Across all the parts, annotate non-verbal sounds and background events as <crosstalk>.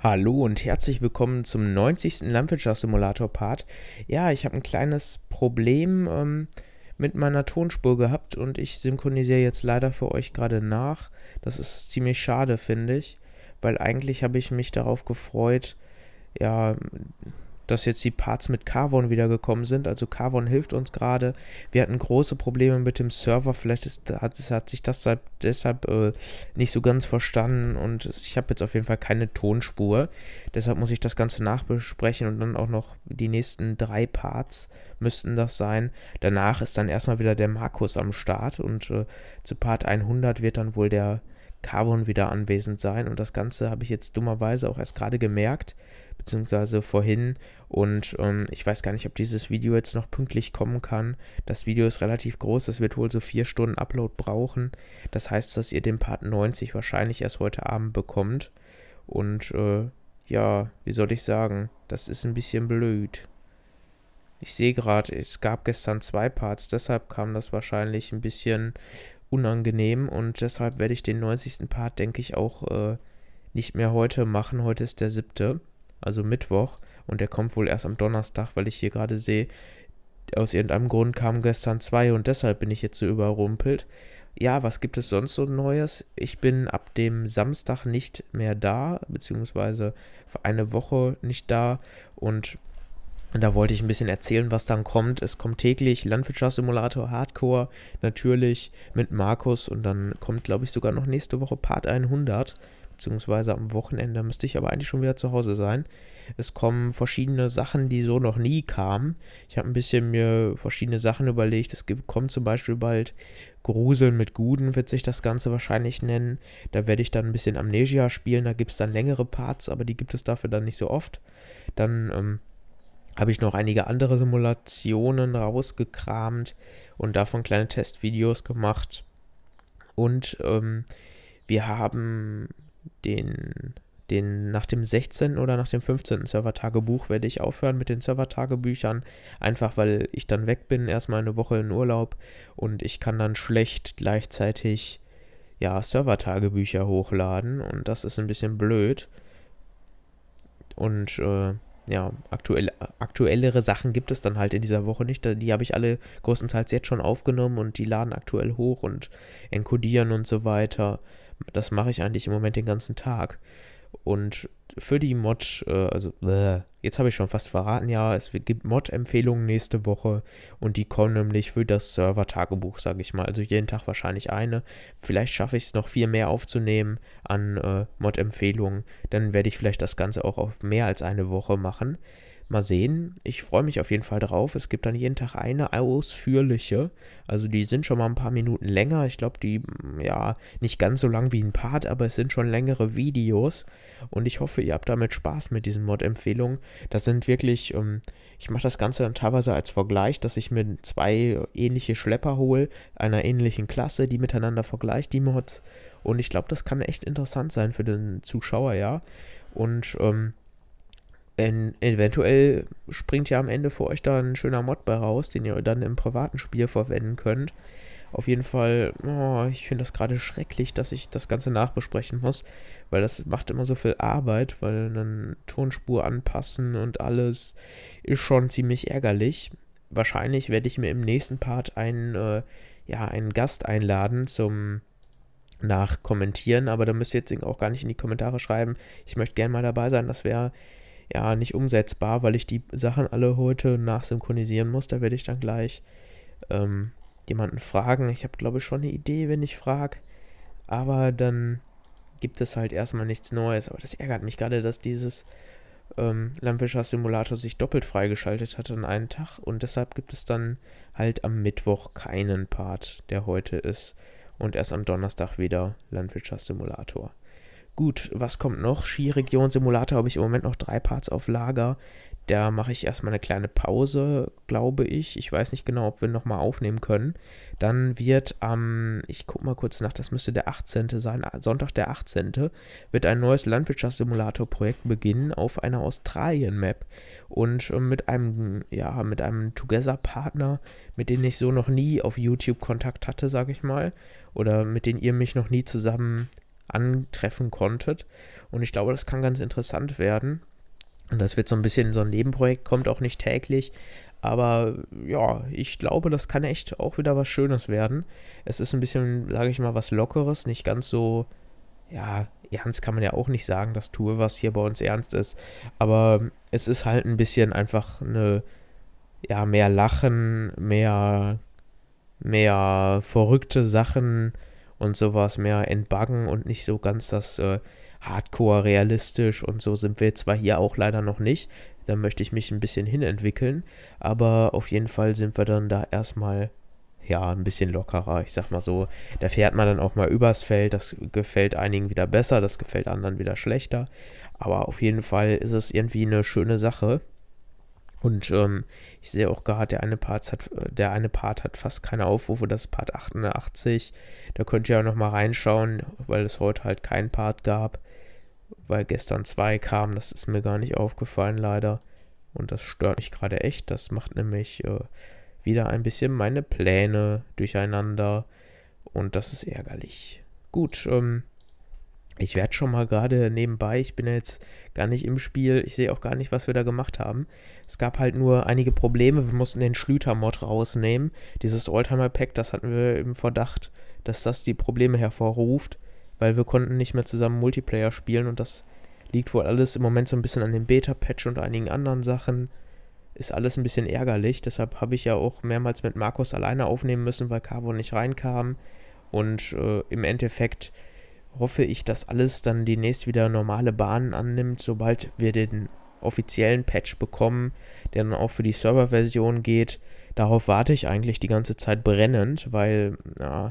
Hallo und herzlich willkommen zum 90. Landwirtschaftssimulator-Part. Ja, ich habe ein kleines Problem ähm, mit meiner Tonspur gehabt und ich synchronisiere jetzt leider für euch gerade nach. Das ist ziemlich schade, finde ich, weil eigentlich habe ich mich darauf gefreut, ja, dass jetzt die Parts mit Carvon wiedergekommen sind. Also Carvon hilft uns gerade. Wir hatten große Probleme mit dem Server. Vielleicht ist, hat, hat, sich das deshalb äh, nicht so ganz verstanden und ich habe jetzt auf jeden Fall keine Tonspur. Deshalb muss ich das Ganze nachbesprechen und dann auch noch die nächsten drei Parts müssten das sein. Danach ist dann erstmal wieder der Markus am Start und äh, zu Part 100 wird dann wohl der Carvon wieder anwesend sein und das Ganze habe ich jetzt dummerweise auch erst gerade gemerkt beziehungsweise vorhin. Und ähm, ich weiß gar nicht, ob dieses Video jetzt noch pünktlich kommen kann. Das Video ist relativ groß, es wird wohl so vier Stunden Upload brauchen. Das heißt, dass ihr den Part 90 wahrscheinlich erst heute Abend bekommt. Und äh, ja, wie soll ich sagen, das ist ein bisschen blöd. Ich sehe gerade, es gab gestern zwei Parts, deshalb kam das wahrscheinlich ein bisschen unangenehm und deshalb werde ich den 90. Part, denke ich, auch äh, nicht mehr heute machen. Heute ist der siebte also Mittwoch, und der kommt wohl erst am Donnerstag, weil ich hier gerade sehe, aus irgendeinem Grund kamen gestern zwei und deshalb bin ich jetzt so überrumpelt. Ja, was gibt es sonst so Neues? Ich bin ab dem Samstag nicht mehr da, beziehungsweise für eine Woche nicht da und da wollte ich ein bisschen erzählen, was dann kommt. Es kommt täglich Landwirtschaftssimulator Hardcore natürlich mit Markus und dann kommt, glaube ich, sogar noch nächste Woche Part 100 beziehungsweise am Wochenende müsste ich aber eigentlich schon wieder zu Hause sein. Es kommen verschiedene Sachen, die so noch nie kamen. Ich habe ein bisschen mir verschiedene Sachen überlegt. Es kommt zum Beispiel bald Gruseln mit Guden, wird sich das Ganze wahrscheinlich nennen. Da werde ich dann ein bisschen Amnesia spielen. Da gibt es dann längere Parts, aber die gibt es dafür dann nicht so oft. Dann ähm, habe ich noch einige andere Simulationen rausgekramt und davon kleine Testvideos gemacht. Und ähm, wir haben den, den nach dem 16. oder nach dem 15. Server-Tagebuch werde ich aufhören mit den Server-Tagebüchern, einfach weil ich dann weg bin, erstmal eine Woche in Urlaub und ich kann dann schlecht gleichzeitig ja, Server-Tagebücher hochladen und das ist ein bisschen blöd. Und äh, ja, aktuell, aktuellere Sachen gibt es dann halt in dieser Woche nicht. Die habe ich alle größtenteils jetzt schon aufgenommen und die laden aktuell hoch und enkodieren und so weiter. Das mache ich eigentlich im Moment den ganzen Tag. Und für die Mod, äh, also jetzt habe ich schon fast verraten, ja, es gibt Mod-Empfehlungen nächste Woche und die kommen nämlich für das Server-Tagebuch, sage ich mal. Also jeden Tag wahrscheinlich eine. Vielleicht schaffe ich es noch viel mehr aufzunehmen an äh, Mod-Empfehlungen. Dann werde ich vielleicht das Ganze auch auf mehr als eine Woche machen. Mal sehen. Ich freue mich auf jeden Fall drauf. Es gibt dann jeden Tag eine ausführliche. Also die sind schon mal ein paar Minuten länger. Ich glaube, die, mm, ja, nicht ganz so lang wie ein Part, aber es sind schon längere Videos. Und ich hoffe, ihr habt damit Spaß mit diesen Mod-Empfehlungen. Das sind wirklich, ähm, ich mache das Ganze dann teilweise als Vergleich, dass ich mir zwei ähnliche Schlepper hole, einer ähnlichen Klasse, die miteinander vergleicht, die Mods. Und ich glaube, das kann echt interessant sein für den Zuschauer, ja. Und ähm, En eventuell springt ja am Ende für euch da ein schöner Mod bei raus, den ihr dann im privaten Spiel verwenden könnt. Auf jeden Fall, oh, ich finde das gerade schrecklich, dass ich das Ganze nachbesprechen muss, weil das macht immer so viel Arbeit, weil dann Tonspur anpassen und alles ist schon ziemlich ärgerlich. Wahrscheinlich werde ich mir im nächsten Part einen, äh, ja, einen Gast einladen zum Nachkommentieren, aber da müsst ihr jetzt auch gar nicht in die Kommentare schreiben. Ich möchte gerne mal dabei sein, das wäre ja nicht umsetzbar, weil ich die Sachen alle heute nachsynchronisieren muss. Da werde ich dann gleich ähm, jemanden fragen. Ich habe, glaube ich, schon eine Idee, wenn ich frage. Aber dann gibt es halt erstmal nichts Neues. Aber das ärgert mich gerade, dass dieses ähm, Landwirtschaftssimulator sich doppelt freigeschaltet hat an einem Tag. Und deshalb gibt es dann halt am Mittwoch keinen Part, der heute ist. Und erst am Donnerstag wieder Landwirtschaftssimulator. Gut, was kommt noch? Skiregion Simulator habe ich im Moment noch drei Parts auf Lager. Da mache ich erstmal eine kleine Pause, glaube ich. Ich weiß nicht genau, ob wir nochmal aufnehmen können. Dann wird am, ähm, ich gucke mal kurz nach, das müsste der 18. sein, ah, Sonntag der 18. wird ein neues Landwirtschaftssimulator-Projekt beginnen auf einer Australien-Map. Und äh, mit einem, ja, mit einem Together-Partner, mit dem ich so noch nie auf YouTube Kontakt hatte, sage ich mal. Oder mit dem ihr mich noch nie zusammen antreffen konntet. Und ich glaube, das kann ganz interessant werden. Und das wird so ein bisschen so ein Nebenprojekt, kommt auch nicht täglich. Aber ja, ich glaube, das kann echt auch wieder was Schönes werden. Es ist ein bisschen, sage ich mal, was Lockeres, nicht ganz so, ja, ernst kann man ja auch nicht sagen, das tue, was hier bei uns ernst ist. Aber es ist halt ein bisschen einfach eine, ja, mehr Lachen, mehr, mehr verrückte Sachen, und sowas mehr entbuggen und nicht so ganz das äh, Hardcore realistisch und so sind wir zwar hier auch leider noch nicht. Da möchte ich mich ein bisschen hinentwickeln, aber auf jeden Fall sind wir dann da erstmal ja, ein bisschen lockerer, ich sag mal so. Da fährt man dann auch mal übers Feld, das gefällt einigen wieder besser, das gefällt anderen wieder schlechter, aber auf jeden Fall ist es irgendwie eine schöne Sache und ähm, ich sehe auch gerade, der eine, Part hat, der eine Part hat fast keine Aufrufe, das ist Part 88. Da könnt ihr auch nochmal reinschauen, weil es heute halt keinen Part gab. Weil gestern zwei kamen, das ist mir gar nicht aufgefallen leider. Und das stört mich gerade echt. Das macht nämlich äh, wieder ein bisschen meine Pläne durcheinander. Und das ist ärgerlich. Gut, ähm, ich werde schon mal gerade nebenbei, ich bin ja jetzt gar nicht im Spiel, ich sehe auch gar nicht, was wir da gemacht haben. Es gab halt nur einige Probleme, wir mussten den Schlüter-Mod rausnehmen. Dieses Oldtimer-Pack, das hatten wir im Verdacht, dass das die Probleme hervorruft, weil wir konnten nicht mehr zusammen Multiplayer spielen und das liegt wohl alles im Moment so ein bisschen an dem Beta-Patch und einigen anderen Sachen. Ist alles ein bisschen ärgerlich, deshalb habe ich ja auch mehrmals mit Markus alleine aufnehmen müssen, weil Carvo nicht reinkam. Und äh, im Endeffekt hoffe ich, dass alles dann demnächst wieder normale Bahnen annimmt, sobald wir den offiziellen Patch bekommen, der dann auch für die Serverversion geht. Darauf warte ich eigentlich die ganze Zeit brennend, weil ja,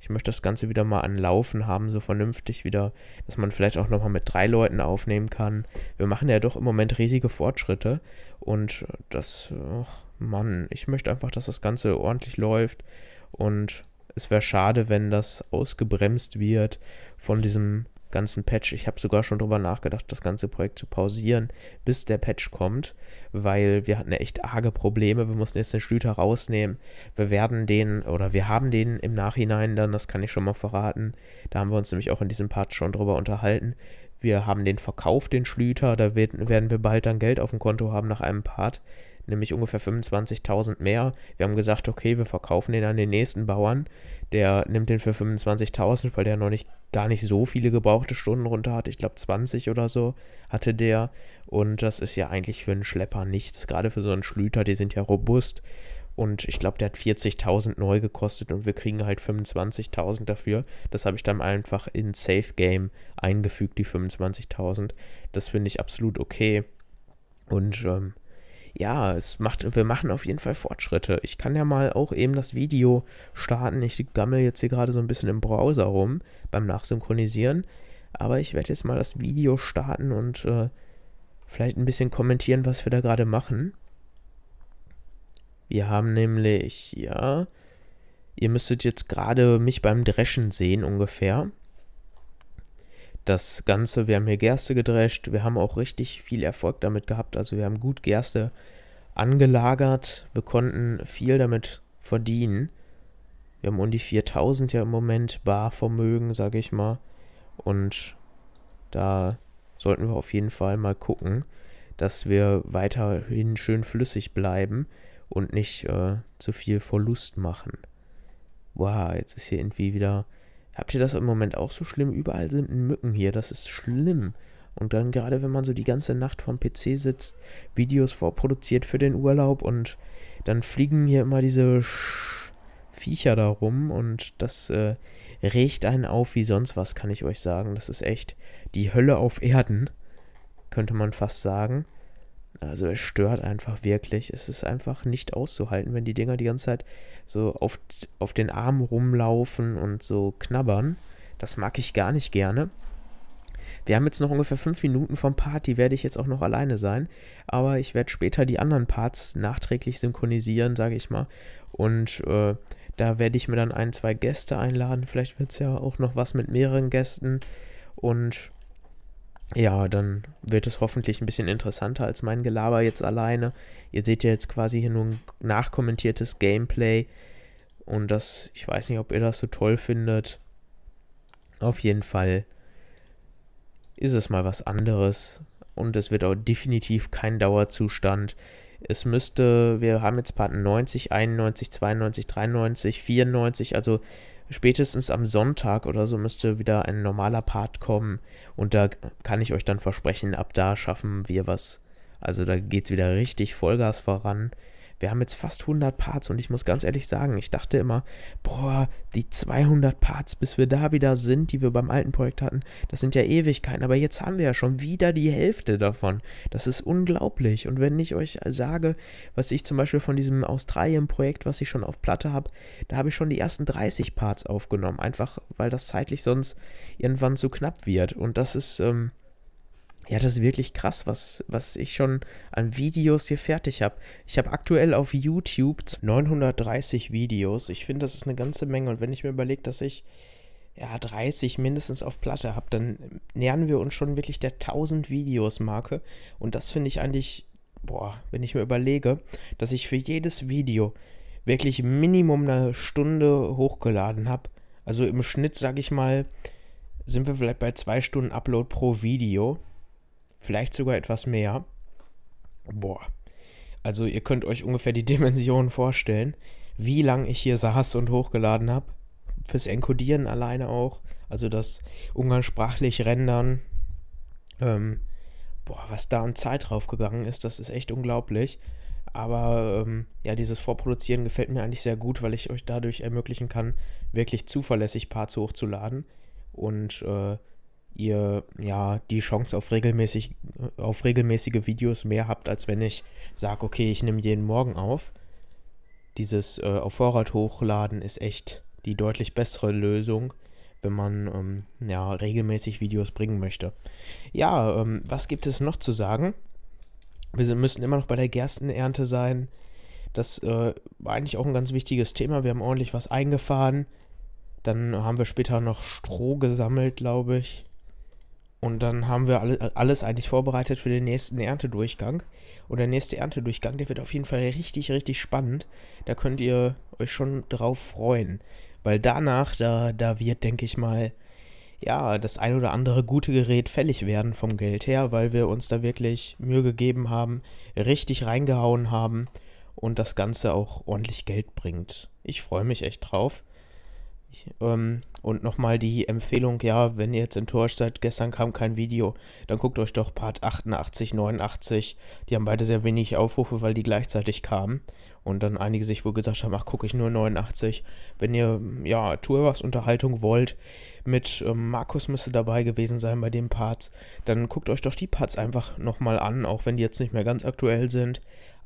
ich möchte das Ganze wieder mal an Laufen haben, so vernünftig wieder, dass man vielleicht auch nochmal mit drei Leuten aufnehmen kann. Wir machen ja doch im Moment riesige Fortschritte und das, ach Mann, ich möchte einfach, dass das Ganze ordentlich läuft und es wäre schade, wenn das ausgebremst wird von diesem ganzen Patch. Ich habe sogar schon drüber nachgedacht, das ganze Projekt zu pausieren, bis der Patch kommt, weil wir hatten ja echt arge Probleme. Wir mussten jetzt den Schlüter rausnehmen. Wir werden den oder wir haben den im Nachhinein dann, das kann ich schon mal verraten. Da haben wir uns nämlich auch in diesem Part schon drüber unterhalten. Wir haben den verkauft, den Schlüter. Da werden wir bald dann Geld auf dem Konto haben nach einem Part nämlich ungefähr 25.000 mehr. Wir haben gesagt, okay, wir verkaufen den an den nächsten Bauern. Der nimmt den für 25.000, weil der noch nicht gar nicht so viele gebrauchte Stunden runter hat. Ich glaube 20 oder so hatte der. Und das ist ja eigentlich für einen Schlepper nichts. Gerade für so einen Schlüter, die sind ja robust. Und ich glaube, der hat 40.000 neu gekostet und wir kriegen halt 25.000 dafür. Das habe ich dann einfach in Safe Game eingefügt, die 25.000. Das finde ich absolut okay. Und ähm, ja, es macht, wir machen auf jeden Fall Fortschritte. Ich kann ja mal auch eben das Video starten. Ich gammel jetzt hier gerade so ein bisschen im Browser rum beim Nachsynchronisieren. Aber ich werde jetzt mal das Video starten und äh, vielleicht ein bisschen kommentieren, was wir da gerade machen. Wir haben nämlich, ja, ihr müsstet jetzt gerade mich beim Dreschen sehen ungefähr das Ganze. Wir haben hier Gerste gedrescht, wir haben auch richtig viel Erfolg damit gehabt. Also wir haben gut Gerste angelagert, wir konnten viel damit verdienen. Wir haben um die 4000 ja im Moment Barvermögen, sage ich mal. Und da sollten wir auf jeden Fall mal gucken, dass wir weiterhin schön flüssig bleiben und nicht äh, zu viel Verlust machen. Wow, jetzt ist hier irgendwie wieder Habt ihr das im Moment auch so schlimm? Überall sind Mücken hier, das ist schlimm. Und dann gerade, wenn man so die ganze Nacht vorm PC sitzt, Videos vorproduziert für den Urlaub und dann fliegen hier immer diese Sch Viecher da rum und das äh, regt einen auf wie sonst was, kann ich euch sagen. Das ist echt die Hölle auf Erden, könnte man fast sagen. Also es stört einfach wirklich. Es ist einfach nicht auszuhalten, wenn die Dinger die ganze Zeit so auf, auf den Armen rumlaufen und so knabbern. Das mag ich gar nicht gerne. Wir haben jetzt noch ungefähr fünf Minuten vom Part, die werde ich jetzt auch noch alleine sein. Aber ich werde später die anderen Parts nachträglich synchronisieren, sage ich mal. Und äh, da werde ich mir dann ein, zwei Gäste einladen. Vielleicht wird es ja auch noch was mit mehreren Gästen. Und ja, dann wird es hoffentlich ein bisschen interessanter als mein Gelaber jetzt alleine. Ihr seht ja jetzt quasi hier nur ein nachkommentiertes Gameplay. Und das, ich weiß nicht, ob ihr das so toll findet. Auf jeden Fall ist es mal was anderes. Und es wird auch definitiv kein Dauerzustand. Es müsste, wir haben jetzt Part 90, 91, 92, 93, 94, also spätestens am Sonntag oder so müsste wieder ein normaler Part kommen und da kann ich euch dann versprechen, ab da schaffen wir was. Also da geht's wieder richtig Vollgas voran wir haben jetzt fast 100 Parts und ich muss ganz ehrlich sagen, ich dachte immer, boah, die 200 Parts, bis wir da wieder sind, die wir beim alten Projekt hatten, das sind ja Ewigkeiten, aber jetzt haben wir ja schon wieder die Hälfte davon. Das ist unglaublich. Und wenn ich euch sage, was ich zum Beispiel von diesem Australien-Projekt, was ich schon auf Platte habe, da habe ich schon die ersten 30 Parts aufgenommen, einfach weil das zeitlich sonst irgendwann zu knapp wird. Und das ist... Ähm, ja, das ist wirklich krass, was, was ich schon an Videos hier fertig habe. Ich habe aktuell auf YouTube 930 Videos. Ich finde, das ist eine ganze Menge. Und wenn ich mir überlege, dass ich ja, 30 mindestens auf Platte habe, dann nähern wir uns schon wirklich der 1000 Videos-Marke. Und das finde ich eigentlich, boah, wenn ich mir überlege, dass ich für jedes Video wirklich Minimum eine Stunde hochgeladen habe. Also im Schnitt, sage ich mal, sind wir vielleicht bei zwei Stunden Upload pro Video vielleicht sogar etwas mehr. Boah. Also ihr könnt euch ungefähr die <laughs> Dimensionen vorstellen, wie lange ich hier saß und hochgeladen habe. Fürs Enkodieren alleine auch. Also das umgangssprachlich Rendern. Ähm, boah, was da an Zeit draufgegangen ist, das ist echt unglaublich. Aber ähm, ja, dieses Vorproduzieren gefällt mir eigentlich sehr gut, weil ich euch dadurch ermöglichen kann, wirklich zuverlässig Parts hochzuladen. Und äh, ihr ja die Chance auf regelmäßig auf regelmäßige Videos mehr habt, als wenn ich sage, okay, ich nehme jeden Morgen auf. Dieses äh, auf Vorrat hochladen ist echt die deutlich bessere Lösung, wenn man ähm, ja regelmäßig Videos bringen möchte. Ja, ähm, was gibt es noch zu sagen? Wir müssen immer noch bei der Gerstenernte sein. Das äh, war eigentlich auch ein ganz wichtiges Thema. Wir haben ordentlich was eingefahren. Dann haben wir später noch Stroh gesammelt, glaube ich. Und dann haben wir alle, alles eigentlich vorbereitet für den nächsten Erntedurchgang. Und der nächste Erntedurchgang, der wird auf jeden Fall richtig, richtig spannend. Da könnt ihr euch schon drauf freuen. Weil danach, da, da wird, denke ich mal, ja, das ein oder andere gute Gerät fällig werden vom Geld her, weil wir uns da wirklich Mühe gegeben haben, richtig reingehauen haben und das Ganze auch ordentlich Geld bringt. Ich freue mich echt drauf. Ähm, und nochmal die Empfehlung, ja, wenn ihr jetzt enttäuscht seid, gestern kam kein Video, dann guckt euch doch Part 88, 89. Die haben beide sehr wenig Aufrufe, weil die gleichzeitig kamen. Und dann einige sich wohl gesagt haben, ach, gucke ich nur 89. Wenn ihr, ja, Tour was Unterhaltung wollt, mit ähm, Markus müsste dabei gewesen sein bei den Parts, dann guckt euch doch die Parts einfach nochmal an, auch wenn die jetzt nicht mehr ganz aktuell sind.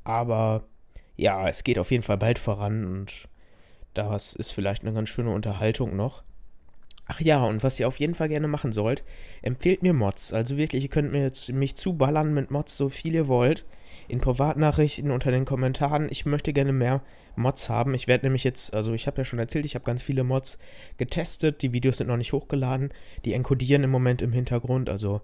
Aber ja, es geht auf jeden Fall bald voran und das ist vielleicht eine ganz schöne Unterhaltung noch. Ach ja, und was ihr auf jeden Fall gerne machen sollt, empfehlt mir Mods. Also wirklich, ihr könnt mir jetzt, mich zuballern mit Mods, so viel ihr wollt. In Privatnachrichten, unter den Kommentaren. Ich möchte gerne mehr Mods haben. Ich werde nämlich jetzt, also ich habe ja schon erzählt, ich habe ganz viele Mods getestet. Die Videos sind noch nicht hochgeladen. Die enkodieren im Moment im Hintergrund. Also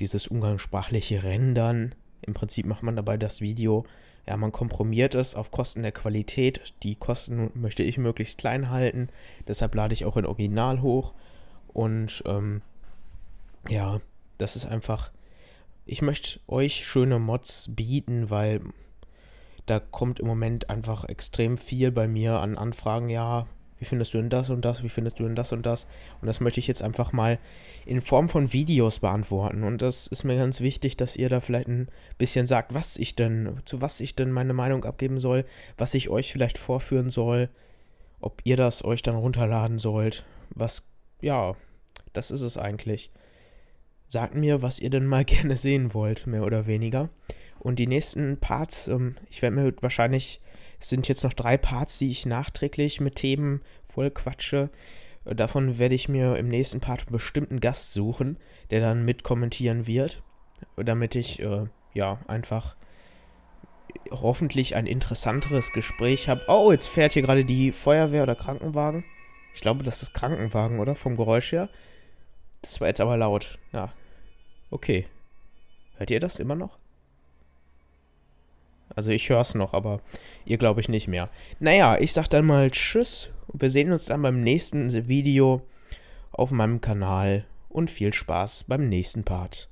dieses umgangssprachliche Rendern. Im Prinzip macht man dabei das Video ja, man komprimiert es auf Kosten der Qualität. Die Kosten möchte ich möglichst klein halten, deshalb lade ich auch in Original hoch. Und ähm, ja, das ist einfach, ich möchte euch schöne Mods bieten, weil da kommt im Moment einfach extrem viel bei mir an Anfragen. Ja, wie findest du denn das und das, wie findest du denn das und das. Und das möchte ich jetzt einfach mal in Form von Videos beantworten. Und das ist mir ganz wichtig, dass ihr da vielleicht ein bisschen sagt, was ich denn, zu was ich denn meine Meinung abgeben soll, was ich euch vielleicht vorführen soll, ob ihr das euch dann runterladen sollt. Was, ja, das ist es eigentlich. Sagt mir, was ihr denn mal <laughs> gerne sehen wollt, mehr oder weniger. Und die nächsten Parts, ähm, ich werde mir wahrscheinlich es sind jetzt noch drei Parts, die ich nachträglich mit Themen voll quatsche. Davon werde ich mir im nächsten Part einen bestimmten Gast suchen, der dann mit kommentieren wird, damit ich äh, ja einfach hoffentlich ein interessanteres Gespräch habe. Oh, jetzt fährt hier gerade die Feuerwehr oder Krankenwagen. Ich glaube, das ist Krankenwagen, oder? Vom Geräusch her. Das war jetzt aber laut. Ja. Okay. Hört ihr das immer noch? Also ich höre es noch, aber ihr glaube ich nicht mehr. Naja, ich sag dann mal Tschüss. Wir sehen uns dann beim nächsten Video auf meinem Kanal und viel Spaß beim nächsten Part.